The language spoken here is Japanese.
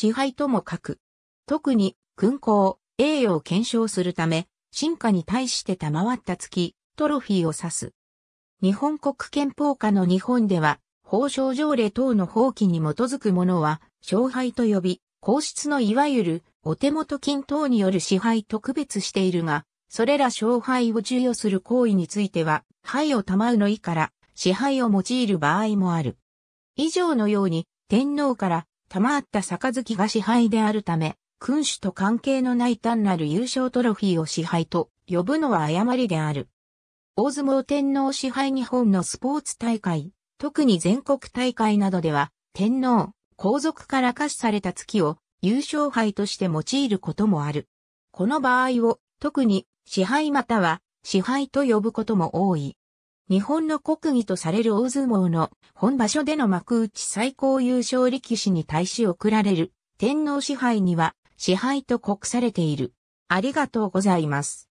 支配とも書く。特に、勲功、栄誉を検証するため、進化に対して賜った月、トロフィーを指す。日本国憲法下の日本では、法省条例等の法規に基づくものは、勝敗と呼び、皇室のいわゆる、お手元金等による支配と区別しているが、それら勝敗を授与する行為については、敗を賜うの意から、支配を用いる場合もある。以上のように、天皇から賜った杯が支配であるため、君主と関係のない単なる優勝トロフィーを支配と呼ぶのは誤りである。大相撲天皇支配日本のスポーツ大会、特に全国大会などでは、天皇、皇族から課しされた月を優勝杯として用いることもある。この場合を特に支配または支配と呼ぶことも多い。日本の国技とされる大相撲の本場所での幕内最高優勝力士に対し贈られる天皇支配には支配と国されている。ありがとうございます。